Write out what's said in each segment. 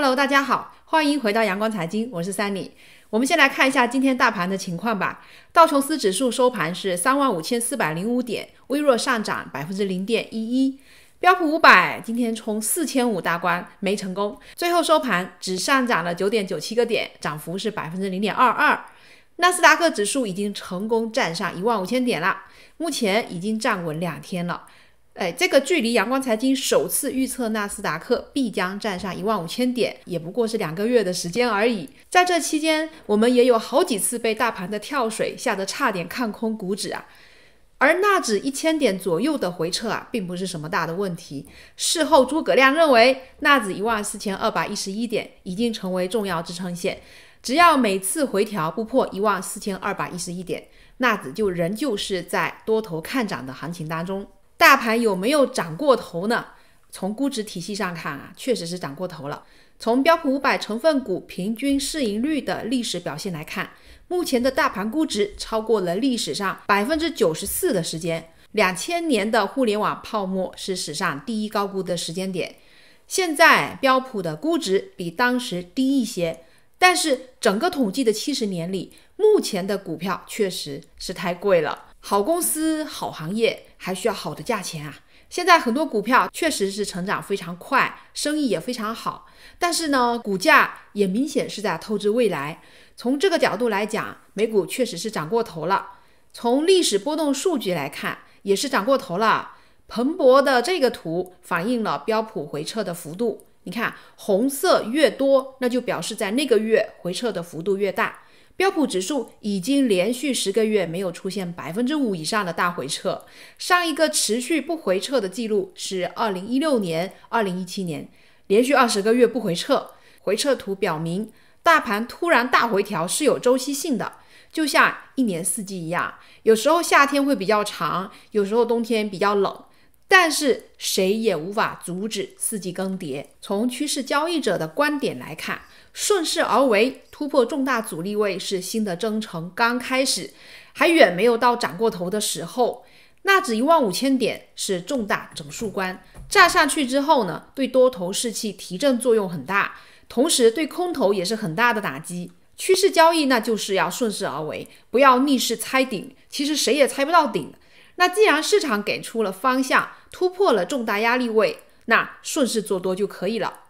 Hello，大家好，欢迎回到阳光财经，我是三里。我们先来看一下今天大盘的情况吧。道琼斯指数收盘是三万五千四百零五点，微弱上涨百分之零点一一。标普五百今天冲四千五大关没成功，最后收盘只上涨了九点九七个点，涨幅是百分之零点二二。纳斯达克指数已经成功站上一万五千点了，目前已经站稳两天了。哎，这个距离阳光财经首次预测纳斯达克必将站上一万五千点，也不过是两个月的时间而已。在这期间，我们也有好几次被大盘的跳水吓得差点看空股指啊。而纳指一千点左右的回撤啊，并不是什么大的问题。事后诸葛亮认为，纳指一万四千二百一十一点已经成为重要支撑线，只要每次回调不破一万四千二百一十一点，纳指就仍旧是在多头看涨的行情当中。大盘有没有涨过头呢？从估值体系上看啊，确实是涨过头了。从标普五百成分股平均市盈率的历史表现来看，目前的大盘估值超过了历史上百分之九十四的时间。两千年的互联网泡沫是史上第一高估的时间点。现在标普的估值比当时低一些，但是整个统计的七十年里，目前的股票确实是太贵了。好公司、好行业，还需要好的价钱啊！现在很多股票确实是成长非常快，生意也非常好，但是呢，股价也明显是在透支未来。从这个角度来讲，美股确实是涨过头了。从历史波动数据来看，也是涨过头了。彭博的这个图反映了标普回撤的幅度，你看红色越多，那就表示在那个月回撤的幅度越大。标普指数已经连续十个月没有出现百分之五以上的大回撤，上一个持续不回撤的记录是二零一六年、二零一七年连续二十个月不回撤。回撤图表明，大盘突然大回调是有周期性的，就像一年四季一样，有时候夏天会比较长，有时候冬天比较冷，但是谁也无法阻止四季更迭。从趋势交易者的观点来看。顺势而为，突破重大阻力位是新的征程刚开始，还远没有到涨过头的时候。纳指一万五千点是重大整数关，炸上去之后呢，对多头士气提振作用很大，同时对空头也是很大的打击。趋势交易那就是要顺势而为，不要逆势猜顶。其实谁也猜不到顶。那既然市场给出了方向，突破了重大压力位，那顺势做多就可以了。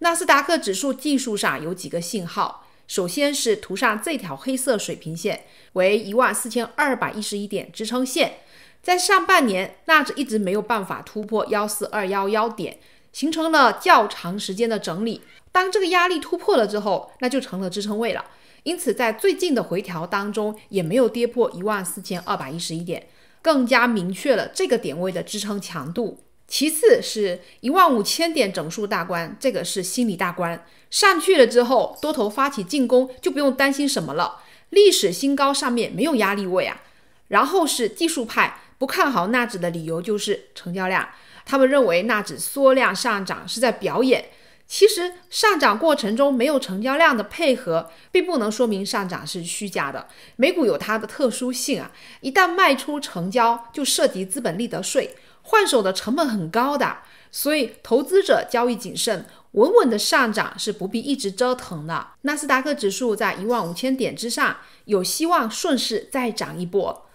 纳斯达克指数技术上有几个信号，首先是图上这条黑色水平线为一万四千二百一十一点支撑线，在上半年，纳指一直没有办法突破幺四二幺幺点，形成了较长时间的整理。当这个压力突破了之后，那就成了支撑位了。因此，在最近的回调当中，也没有跌破一万四千二百一十一点，更加明确了这个点位的支撑强度。其次是一万五千点整数大关，这个是心理大关。上去了之后，多头发起进攻，就不用担心什么了。历史新高上面没有压力位啊。然后是技术派不看好纳指的理由就是成交量，他们认为纳指缩量上涨是在表演。其实上涨过程中没有成交量的配合，并不能说明上涨是虚假的。美股有它的特殊性啊，一旦卖出成交，就涉及资本利得税。换手的成本很高的，所以投资者交易谨慎，稳稳的上涨是不必一直折腾的。纳斯达克指数在一万五千点之上，有希望顺势再涨一波。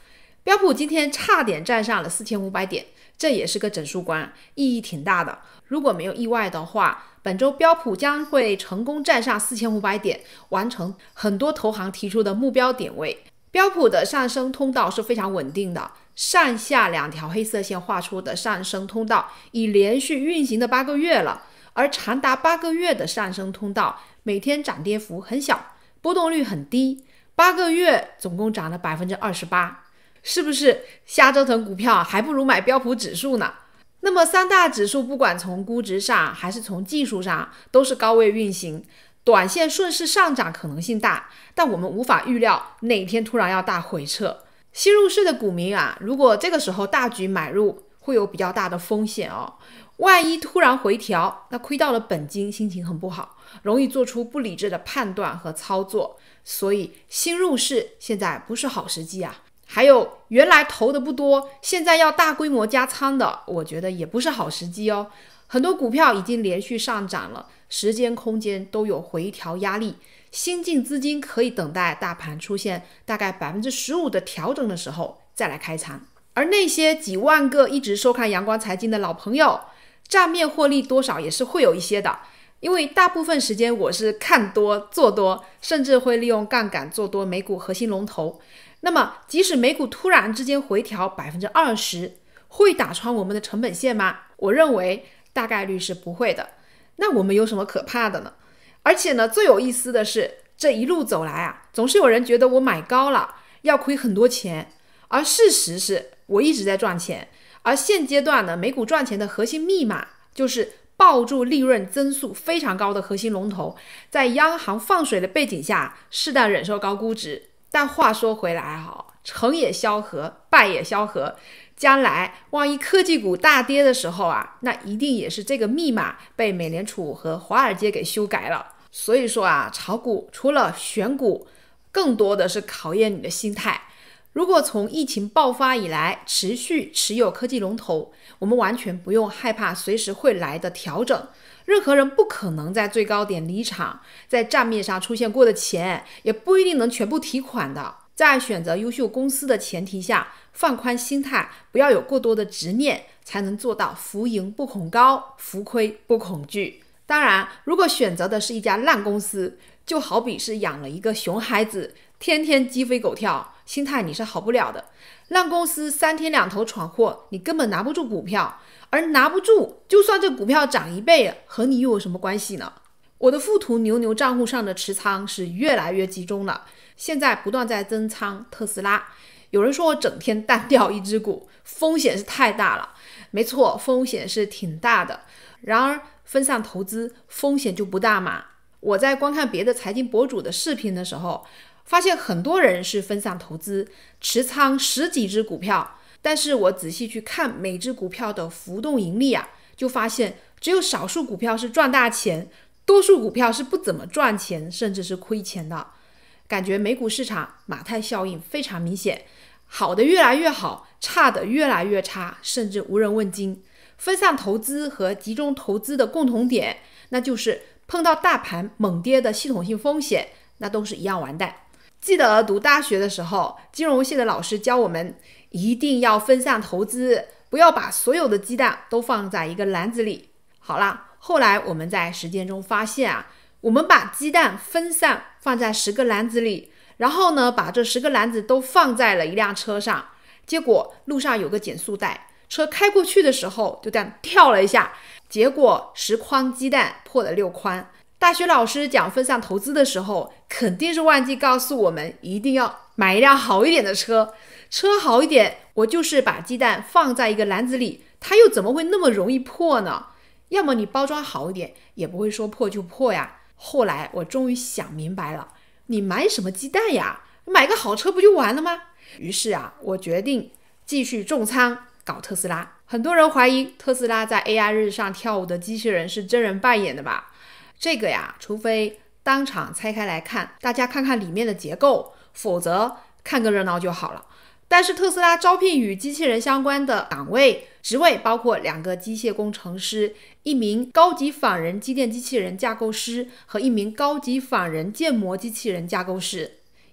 标普今天差点站上了四千五百点，这也是个整数关，意义挺大的。如果没有意外的话，本周标普将会成功站上四千五百点，完成很多投行提出的目标点位。标普的上升通道是非常稳定的，上下两条黑色线画出的上升通道已连续运行的八个月了。而长达八个月的上升通道，每天涨跌幅很小，波动率很低。八个月总共涨了百分之二十八，是不是瞎折腾股票还不如买标普指数呢？那么三大指数不管从估值上还是从技术上，都是高位运行。短线顺势上涨可能性大，但我们无法预料哪天突然要大回撤。新入市的股民啊，如果这个时候大举买入，会有比较大的风险哦。万一突然回调，那亏到了本金，心情很不好，容易做出不理智的判断和操作。所以新入市现在不是好时机啊。还有原来投的不多，现在要大规模加仓的，我觉得也不是好时机哦。很多股票已经连续上涨了。时间、空间都有回调压力，新进资金可以等待大盘出现大概百分之十五的调整的时候再来开仓。而那些几万个一直收看阳光财经的老朋友，账面获利多少也是会有一些的，因为大部分时间我是看多做多，甚至会利用杠杆做多美股核心龙头。那么，即使美股突然之间回调百分之二十，会打穿我们的成本线吗？我认为大概率是不会的。那我们有什么可怕的呢？而且呢，最有意思的是，这一路走来啊，总是有人觉得我买高了，要亏很多钱，而事实是我一直在赚钱。而现阶段呢，美股赚钱的核心密码就是抱住利润增速非常高的核心龙头，在央行放水的背景下，适当忍受高估值。但话说回来，哈。成也萧何，败也萧何。将来万一科技股大跌的时候啊，那一定也是这个密码被美联储和华尔街给修改了。所以说啊，炒股除了选股，更多的是考验你的心态。如果从疫情爆发以来持续持有科技龙头，我们完全不用害怕随时会来的调整。任何人不可能在最高点离场，在账面上出现过的钱也不一定能全部提款的。在选择优秀公司的前提下，放宽心态，不要有过多的执念，才能做到浮盈不恐高，浮亏不恐惧。当然，如果选择的是一家烂公司，就好比是养了一个熊孩子，天天鸡飞狗跳，心态你是好不了的。烂公司三天两头闯祸，你根本拿不住股票，而拿不住，就算这股票涨一倍，和你又有什么关系呢？我的富途牛牛账户上的持仓是越来越集中了，现在不断在增仓特斯拉。有人说我整天单调一只股，风险是太大了。没错，风险是挺大的。然而分散投资风险就不大嘛？我在观看别的财经博主的视频的时候，发现很多人是分散投资，持仓十几只股票。但是我仔细去看每只股票的浮动盈利啊，就发现只有少数股票是赚大钱。多数股票是不怎么赚钱，甚至是亏钱的。感觉美股市场马太效应非常明显，好的越来越好，差的越来越差，甚至无人问津。分散投资和集中投资的共同点，那就是碰到大盘猛跌的系统性风险，那都是一样完蛋。记得读大学的时候，金融系的老师教我们，一定要分散投资，不要把所有的鸡蛋都放在一个篮子里。好了。后来我们在实践中发现啊，我们把鸡蛋分散放在十个篮子里，然后呢，把这十个篮子都放在了一辆车上。结果路上有个减速带，车开过去的时候就这样跳了一下，结果十筐鸡蛋破了六筐。大学老师讲分散投资的时候，肯定是忘记告诉我们，一定要买一辆好一点的车。车好一点，我就是把鸡蛋放在一个篮子里，它又怎么会那么容易破呢？要么你包装好一点，也不会说破就破呀。后来我终于想明白了，你买什么鸡蛋呀？买个好车不就完了吗？于是啊，我决定继续重仓搞特斯拉。很多人怀疑特斯拉在 AI 日上跳舞的机器人是真人扮演的吧？这个呀，除非当场拆开来看，大家看看里面的结构，否则看个热闹就好了。但是特斯拉招聘与机器人相关的岗位职位，包括两个机械工程师，一名高级仿人机电机器人架构师和一名高级仿人建模机器人架构师。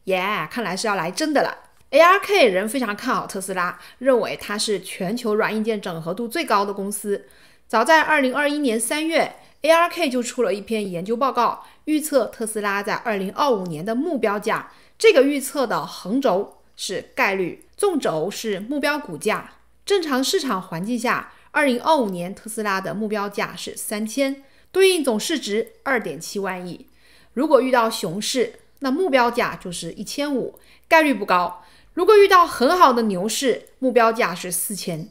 耶，看来是要来真的了。ARK 人非常看好特斯拉，认为它是全球软硬件整合度最高的公司。早在二零二一年三月，ARK 就出了一篇研究报告，预测特斯拉在二零二五年的目标价。这个预测的横轴。是概率，纵轴是目标股价。正常市场环境下，二零二五年特斯拉的目标价是三千，对应总市值二点七万亿。如果遇到熊市，那目标价就是一千五，概率不高。如果遇到很好的牛市，目标价是四千。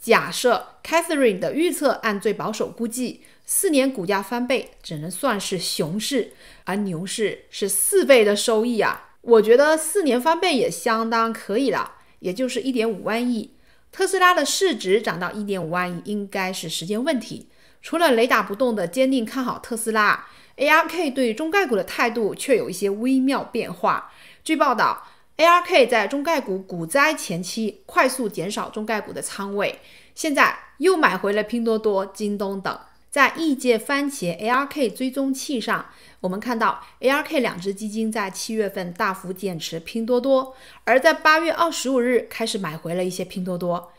假设 Catherine 的预测按最保守估计，四年股价翻倍，只能算是熊市，而牛市是四倍的收益啊。我觉得四年翻倍也相当可以了，也就是一点五万亿。特斯拉的市值涨到一点五万亿，应该是时间问题。除了雷打不动的坚定看好特斯拉，ARK 对中概股的态度却有一些微妙变化。据报道，ARK 在中概股股灾前期快速减少中概股的仓位，现在又买回了拼多多、京东等。在易界番茄 ARK 追踪器上，我们看到 ARK 两只基金在七月份大幅减持拼多多，而在八月二十五日开始买回了一些拼多多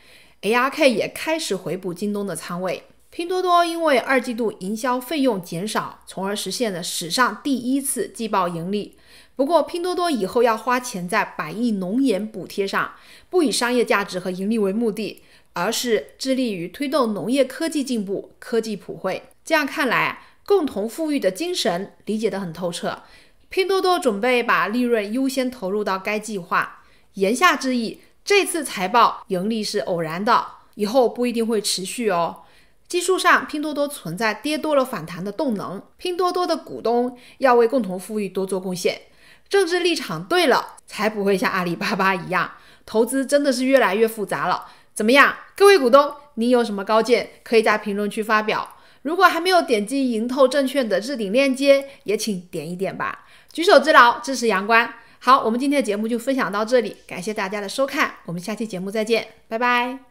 ，ARK 也开始回补京东的仓位。拼多多因为二季度营销费用减少，从而实现了史上第一次季报盈利。不过，拼多多以后要花钱在百亿农研补贴上，不以商业价值和盈利为目的。而是致力于推动农业科技进步、科技普惠。这样看来，共同富裕的精神理解得很透彻。拼多多准备把利润优先投入到该计划，言下之意，这次财报盈利是偶然的，以后不一定会持续哦。技术上，拼多多存在跌多了反弹的动能。拼多多的股东要为共同富裕多做贡献。政治立场对了，才不会像阿里巴巴一样。投资真的是越来越复杂了。怎么样，各位股东，您有什么高见，可以在评论区发表。如果还没有点击盈透证券的置顶链接，也请点一点吧，举手之劳，支持阳关。好，我们今天的节目就分享到这里，感谢大家的收看，我们下期节目再见，拜拜。